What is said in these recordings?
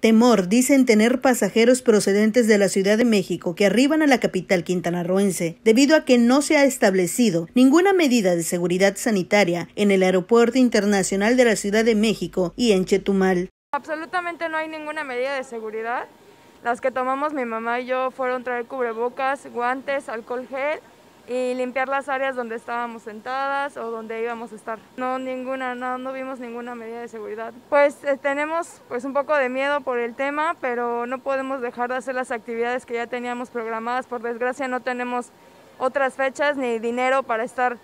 Temor dicen tener pasajeros procedentes de la Ciudad de México que arriban a la capital quintanarroense, debido a que no se ha establecido ninguna medida de seguridad sanitaria en el Aeropuerto Internacional de la Ciudad de México y en Chetumal. Absolutamente no hay ninguna medida de seguridad. Las que tomamos mi mamá y yo fueron traer cubrebocas, guantes, alcohol gel y limpiar las áreas donde estábamos sentadas o donde íbamos a estar. No ninguna, no, vimos ninguna medida de seguridad. Pues eh, tenemos pues un poco de miedo por el tema, pero no podemos dejar de hacer las actividades que ya teníamos programadas. Por desgracia no tenemos otras fechas ni dinero para estar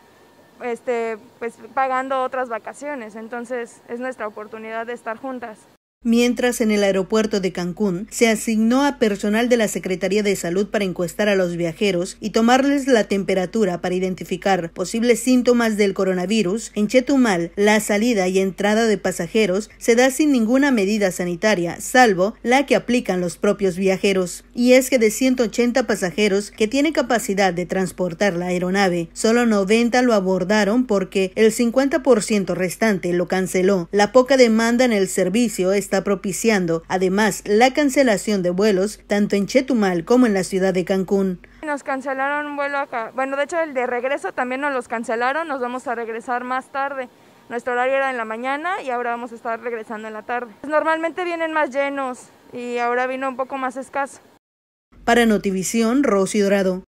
este, pues, pagando otras vacaciones. Entonces es nuestra oportunidad de estar juntas mientras en el aeropuerto de Cancún se asignó a personal de la Secretaría de Salud para encuestar a los viajeros y tomarles la temperatura para identificar posibles síntomas del coronavirus, en Chetumal la salida y entrada de pasajeros se da sin ninguna medida sanitaria, salvo la que aplican los propios viajeros. Y es que de 180 pasajeros que tiene capacidad de transportar la aeronave, solo 90 lo abordaron porque el 50% restante lo canceló. La poca demanda en el servicio está propiciando además la cancelación de vuelos tanto en Chetumal como en la ciudad de Cancún. Nos cancelaron un vuelo acá. Bueno, de hecho el de regreso también nos los cancelaron. Nos vamos a regresar más tarde. Nuestro horario era en la mañana y ahora vamos a estar regresando en la tarde. Pues, normalmente vienen más llenos y ahora vino un poco más escaso. Para Notivisión, Rosy Dorado.